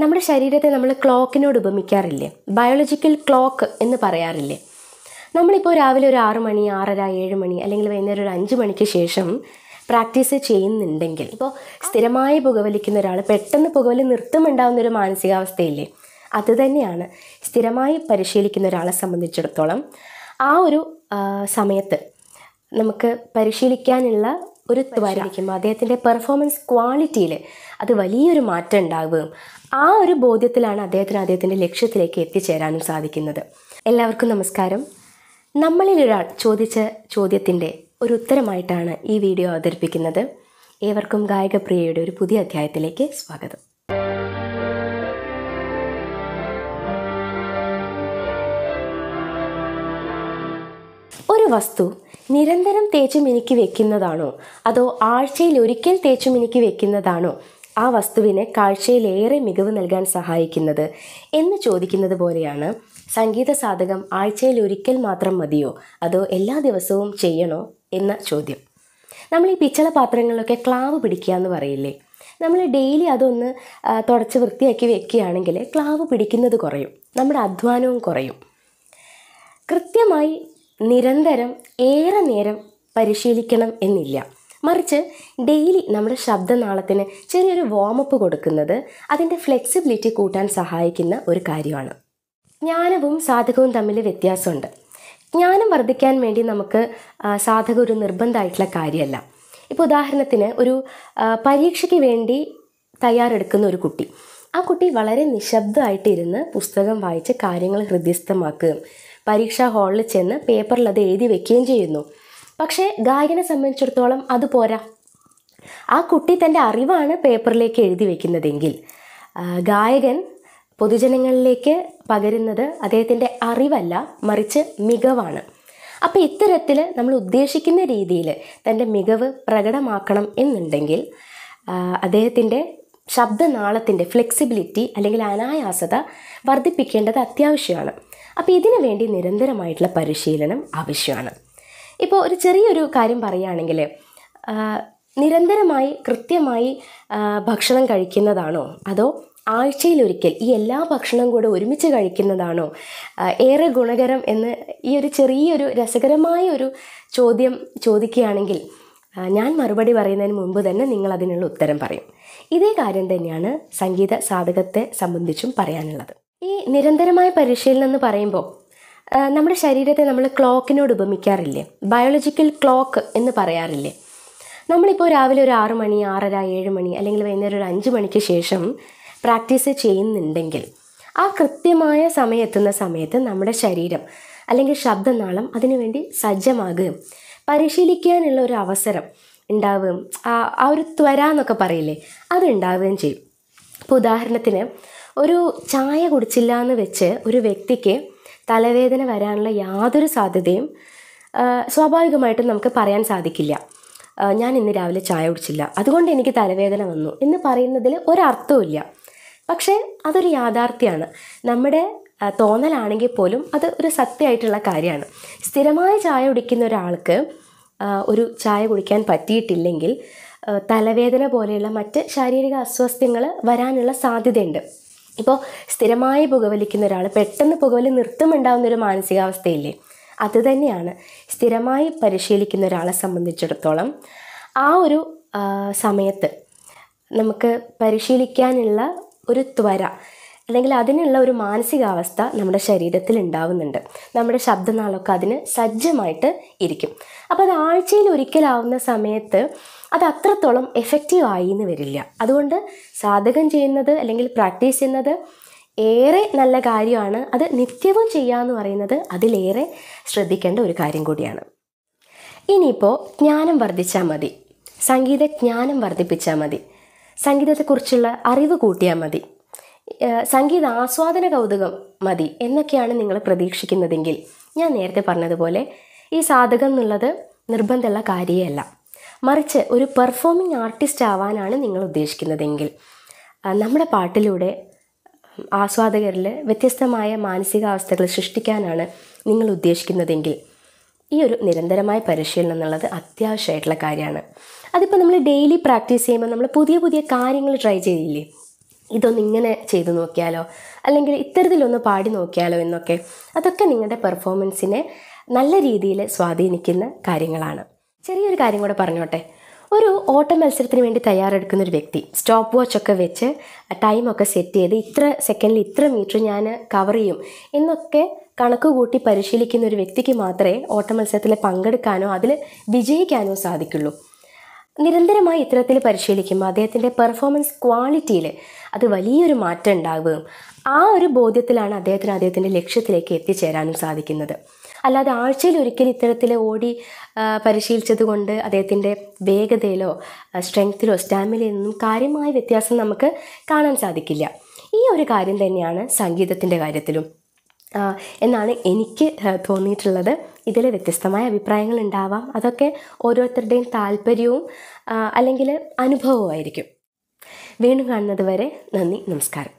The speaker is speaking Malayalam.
നമ്മുടെ ശരീരത്തെ നമ്മൾ ക്ലോക്കിനോട് ഉപമിക്കാറില്ലേ ബയോളജിക്കൽ ക്ലോക്ക് എന്ന് പറയാറില്ലേ നമ്മളിപ്പോൾ രാവിലെ ഒരു ആറ് മണി ആറര ഏഴ് മണി അല്ലെങ്കിൽ വൈകുന്നേരം ഒരു അഞ്ച് മണിക്ക് ശേഷം പ്രാക്ടീസ് ചെയ്യുന്നുണ്ടെങ്കിൽ ഇപ്പോൾ സ്ഥിരമായി പുകവലിക്കുന്ന ഒരാൾ പെട്ടെന്ന് പുകവലി നിർത്തമുണ്ടാകുന്ന ഒരു മാനസികാവസ്ഥയില്ലേ അത് തന്നെയാണ് സ്ഥിരമായി പരിശീലിക്കുന്ന ഒരാളെ സംബന്ധിച്ചിടത്തോളം ആ ഒരു സമയത്ത് നമുക്ക് പരിശീലിക്കാനുള്ള ഒരു പരിശീലിക്കുമ്പോൾ അദ്ദേഹത്തിൻ്റെ പെർഫോമൻസ് ക്വാളിറ്റിയിൽ അത് വലിയൊരു മാറ്റം ഉണ്ടാവുകയും ആ ഒരു ബോധ്യത്തിലാണ് അദ്ദേഹത്തിന് അദ്ദേഹത്തിൻ്റെ ലക്ഷ്യത്തിലേക്ക് എത്തിച്ചേരാനും സാധിക്കുന്നത് എല്ലാവർക്കും നമസ്കാരം നമ്മളിൽ ഒരാൾ ചോദിച്ച ചോദ്യത്തിൻ്റെ ഒരു ഉത്തരമായിട്ടാണ് ഈ വീഡിയോ അവതരിപ്പിക്കുന്നത് ഏവർക്കും ഗായകപ്രിയയുടെ ഒരു പുതിയ അധ്യായത്തിലേക്ക് സ്വാഗതം വസ്തു നിരന്തരം തേച്ചു മിനുക്കി വെക്കുന്നതാണോ അതോ ആഴ്ചയിൽ ഒരിക്കൽ തേച്ചു മിനുക്കി വെക്കുന്നതാണോ ആ വസ്തുവിന് കാഴ്ചയിലേറെ മികവ് നൽകാൻ സഹായിക്കുന്നത് എന്ന് ചോദിക്കുന്നത് പോലെയാണ് സംഗീത സാധകം ആഴ്ചയിൽ ഒരിക്കൽ മാത്രം മതിയോ അതോ എല്ലാ ദിവസവും ചെയ്യണോ എന്ന ചോദ്യം നമ്മൾ ഈ പിച്ചള പാത്രങ്ങളിലൊക്കെ ക്ലാവ് പിടിക്കുക എന്ന് പറയില്ലേ നമ്മൾ ഡെയിലി അതൊന്ന് തുടച്ച് വൃത്തിയാക്കി വെക്കുകയാണെങ്കിൽ ക്ലാവ് പിടിക്കുന്നത് കുറയും നമ്മുടെ അധ്വാനവും കുറയും കൃത്യമായി നിരന്തരം ഏറെ നേരം പരിശീലിക്കണം എന്നില്ല മറിച്ച് ഡെയിലി നമ്മുടെ ശബ്ദനാളത്തിന് ചെറിയൊരു വാമപ്പ് കൊടുക്കുന്നത് അതിൻ്റെ ഫ്ലെക്സിബിലിറ്റി കൂട്ടാൻ സഹായിക്കുന്ന ഒരു കാര്യമാണ് ജ്ഞാനവും സാധകവും തമ്മിൽ വ്യത്യാസമുണ്ട് ജ്ഞാനം വർദ്ധിക്കാൻ വേണ്ടി നമുക്ക് സാധകം ഒരു നിർബന്ധമായിട്ടുള്ള കാര്യമല്ല ഇപ്പോൾ ഉദാഹരണത്തിന് ഒരു പരീക്ഷയ്ക്ക് വേണ്ടി തയ്യാറെടുക്കുന്ന ഒരു കുട്ടി ആ കുട്ടി വളരെ നിശബ്ദമായിട്ടിരുന്ന് പുസ്തകം വായിച്ച് കാര്യങ്ങൾ ഹൃദ്യസ്ഥമാക്കുകയും പരീക്ഷാ ഹാളിൽ ചെന്ന് പേപ്പറിൽ അത് എഴുതി വെക്കുകയും ചെയ്യുന്നു പക്ഷേ ഗായകനെ സംബന്ധിച്ചിടത്തോളം അത് പോരാ ആ കുട്ടി തൻ്റെ അറിവാണ് പേപ്പറിലേക്ക് എഴുതി വെക്കുന്നതെങ്കിൽ ഗായകൻ പൊതുജനങ്ങളിലേക്ക് പകരുന്നത് അദ്ദേഹത്തിൻ്റെ അറിവല്ല മറിച്ച് മികവാണ് അപ്പോൾ ഇത്തരത്തിൽ നമ്മൾ ഉദ്ദേശിക്കുന്ന രീതിയിൽ തൻ്റെ മികവ് പ്രകടമാക്കണം എന്നുണ്ടെങ്കിൽ അദ്ദേഹത്തിൻ്റെ ശബ്ദനാളത്തിൻ്റെ ഫ്ലെക്സിബിലിറ്റി അല്ലെങ്കിൽ അനായാസത വർദ്ധിപ്പിക്കേണ്ടത് അത്യാവശ്യമാണ് അപ്പോൾ ഇതിനു വേണ്ടി നിരന്തരമായിട്ടുള്ള പരിശീലനം ആവശ്യമാണ് ഇപ്പോൾ ഒരു ചെറിയൊരു കാര്യം പറയുകയാണെങ്കിൽ നിരന്തരമായി കൃത്യമായി ഭക്ഷണം കഴിക്കുന്നതാണോ അതോ ആഴ്ചയിലൊരിക്കൽ ഈ എല്ലാ ഭക്ഷണവും കൂടെ ഒരുമിച്ച് കഴിക്കുന്നതാണോ ഏറെ ഗുണകരം എന്ന് ഈ ഒരു ചെറിയൊരു രസകരമായ ഒരു ചോദ്യം ചോദിക്കുകയാണെങ്കിൽ ഞാൻ മറുപടി പറയുന്നതിന് മുമ്പ് തന്നെ നിങ്ങൾ അതിനുള്ള ഉത്തരം പറയും ഇതേ കാര്യം തന്നെയാണ് സംഗീത സാധകത്തെ സംബന്ധിച്ചും പറയാനുള്ളത് ഈ നിരന്തരമായ പരിശീലനം എന്ന് പറയുമ്പോൾ നമ്മുടെ ശരീരത്തെ നമ്മൾ ക്ലോക്കിനോട് ഉപമിക്കാറില്ലേ ബയോളജിക്കൽ ക്ലോക്ക് എന്ന് പറയാറില്ലേ നമ്മളിപ്പോൾ രാവിലെ ഒരു ആറ് മണി ആറര ഏഴ് മണി അല്ലെങ്കിൽ വൈകുന്നേരം ഒരു അഞ്ച് മണിക്ക് ശേഷം പ്രാക്ടീസ് ചെയ്യുന്നുണ്ടെങ്കിൽ ആ കൃത്യമായ സമയം എത്തുന്ന സമയത്ത് നമ്മുടെ ശരീരം അല്ലെങ്കിൽ ശബ്ദനാളം അതിനുവേണ്ടി സജ്ജമാകുകയും പരിശീലിക്കാനുള്ള ഒരു അവസരം ഉണ്ടാവുകയും ആ ഒരു ത്വര എന്നൊക്കെ പറയില്ലേ അതുണ്ടാവുകയും ചെയ്യും ഇപ്പോൾ ഉദാഹരണത്തിന് ഒരു ചായ കുടിച്ചില്ല എന്ന് വെച്ച് ഒരു വ്യക്തിക്ക് തലവേദന വരാനുള്ള യാതൊരു സാധ്യതയും സ്വാഭാവികമായിട്ടും നമുക്ക് പറയാൻ സാധിക്കില്ല ഞാൻ ഇന്ന് രാവിലെ ചായ കുടിച്ചില്ല അതുകൊണ്ട് എനിക്ക് തലവേദന വന്നു എന്ന് പറയുന്നതിൽ ഇല്ല പക്ഷേ അതൊരു യാഥാർത്ഥ്യമാണ് നമ്മുടെ തോന്നലാണെങ്കിൽ പോലും അത് ഒരു സത്യമായിട്ടുള്ള കാര്യമാണ് സ്ഥിരമായ ചായ കുടിക്കുന്ന ഒരാൾക്ക് ഒരു ചായ കുടിക്കാൻ പറ്റിയിട്ടില്ലെങ്കിൽ തലവേദന പോലെയുള്ള മറ്റ് ശാരീരിക അസ്വസ്ഥ്യങ്ങൾ വരാനുള്ള സാധ്യതയുണ്ട് ഇപ്പോൾ സ്ഥിരമായി പുകവലിക്കുന്ന ഒരാൾ പെട്ടെന്ന് പുകവലി നിർത്തമുണ്ടാകുന്നൊരു മാനസികാവസ്ഥയില്ലേ അത് തന്നെയാണ് സ്ഥിരമായി പരിശീലിക്കുന്ന ഒരാളെ സംബന്ധിച്ചിടത്തോളം ആ ഒരു സമയത്ത് നമുക്ക് പരിശീലിക്കാനുള്ള ഒരു ത്വര അല്ലെങ്കിൽ അതിനുള്ള ഒരു മാനസികാവസ്ഥ നമ്മുടെ ശരീരത്തിൽ ഉണ്ടാവുന്നുണ്ട് നമ്മുടെ ശബ്ദനാളൊക്കെ അതിന് സജ്ജമായിട്ട് ഇരിക്കും അപ്പോൾ അത് ആഴ്ചയിൽ ഒരിക്കലാവുന്ന സമയത്ത് അത് അത്രത്തോളം എഫക്റ്റീവ് ആയി എന്ന് വരില്ല അതുകൊണ്ട് സാധകം ചെയ്യുന്നത് അല്ലെങ്കിൽ പ്രാക്ടീസ് ചെയ്യുന്നത് ഏറെ നല്ല കാര്യമാണ് അത് നിത്യവും ചെയ്യുക എന്ന് പറയുന്നത് അതിലേറെ ശ്രദ്ധിക്കേണ്ട ഒരു കാര്യം കൂടിയാണ് ഇനിയിപ്പോൾ ജ്ഞാനം വർദ്ധിച്ചാൽ മതി സംഗീത ജ്ഞാനം വർദ്ധിപ്പിച്ചാൽ മതി സംഗീതത്തെക്കുറിച്ചുള്ള അറിവ് കൂട്ടിയാൽ മതി സംഗീത ആസ്വാദന കൗതുകം മതി എന്നൊക്കെയാണ് നിങ്ങൾ പ്രതീക്ഷിക്കുന്നതെങ്കിൽ ഞാൻ നേരത്തെ പറഞ്ഞതുപോലെ ഈ സാധകം എന്നുള്ളത് നിർബന്ധമുള്ള കാര്യമല്ല മറിച്ച് ഒരു പെർഫോമിംഗ് ആർട്ടിസ്റ്റ് ആവാനാണ് നിങ്ങൾ ഉദ്ദേശിക്കുന്നതെങ്കിൽ നമ്മുടെ പാട്ടിലൂടെ ആസ്വാദകരിൽ വ്യത്യസ്തമായ മാനസികാവസ്ഥകൾ സൃഷ്ടിക്കാനാണ് നിങ്ങൾ ഉദ്ദേശിക്കുന്നതെങ്കിൽ ഈ ഒരു നിരന്തരമായ പരിശീലനം എന്നുള്ളത് അത്യാവശ്യമായിട്ടുള്ള കാര്യമാണ് അതിപ്പോൾ നമ്മൾ ഡെയിലി പ്രാക്ടീസ് ചെയ്യുമ്പോൾ നമ്മൾ പുതിയ പുതിയ കാര്യങ്ങൾ ട്രൈ ചെയ്യില്ലേ ഇങ്ങനെ ചെയ്തു നോക്കിയാലോ അല്ലെങ്കിൽ ഇത്തരത്തിലൊന്ന് പാടി നോക്കിയാലോ എന്നൊക്കെ അതൊക്കെ നിങ്ങളുടെ പെർഫോമൻസിനെ നല്ല രീതിയിൽ സ്വാധീനിക്കുന്ന കാര്യങ്ങളാണ് ചെറിയൊരു കാര്യം കൂടെ പറഞ്ഞോട്ടെ ഒരു ഓട്ട മത്സരത്തിന് വേണ്ടി തയ്യാറെടുക്കുന്ന ഒരു വ്യക്തി സ്റ്റോപ്പ് വാച്ച് ഒക്കെ വെച്ച് ടൈമൊക്കെ സെറ്റ് ചെയ്ത് ഇത്ര സെക്കൻഡിൽ ഇത്ര മീറ്റർ ഞാൻ കവർ ചെയ്യും എന്നൊക്കെ കണക്ക് കൂട്ടി പരിശീലിക്കുന്ന ഒരു വ്യക്തിക്ക് മാത്രമേ ഓട്ട മത്സരത്തിൽ പങ്കെടുക്കാനോ അതിൽ വിജയിക്കാനോ സാധിക്കുള്ളൂ നിരന്തരമായി ഇത്തരത്തിൽ പരിശീലിക്കുമ്പോൾ അദ്ദേഹത്തിൻ്റെ പെർഫോമൻസ് ക്വാളിറ്റിയിൽ അത് വലിയൊരു മാറ്റം ഉണ്ടാവുകയും ആ ഒരു ബോധ്യത്തിലാണ് അദ്ദേഹത്തിന് അദ്ദേഹത്തിൻ്റെ ലക്ഷ്യത്തിലേക്ക് എത്തിച്ചേരാനും സാധിക്കുന്നത് അല്ലാതെ ആഴ്ചയിൽ ഒരിക്കൽ ഇത്തരത്തിൽ ഓടി പരിശീലിച്ചത് കൊണ്ട് അദ്ദേഹത്തിൻ്റെ വേഗതയിലോ സ്ട്രെങ്ത്തിലോ നിന്നും കാര്യമായ വ്യത്യാസം നമുക്ക് കാണാൻ സാധിക്കില്ല ഈ ഒരു കാര്യം തന്നെയാണ് സംഗീതത്തിൻ്റെ കാര്യത്തിലും എന്നാണ് എനിക്ക് തോന്നിയിട്ടുള്ളത് ഇതിൽ വ്യത്യസ്തമായ അഭിപ്രായങ്ങൾ ഉണ്ടാവാം അതൊക്കെ ഓരോരുത്തരുടെയും താല്പര്യവും അല്ലെങ്കിൽ അനുഭവമായിരിക്കും വീണ്ടും കാണുന്നത് വരെ നന്ദി നമസ്കാരം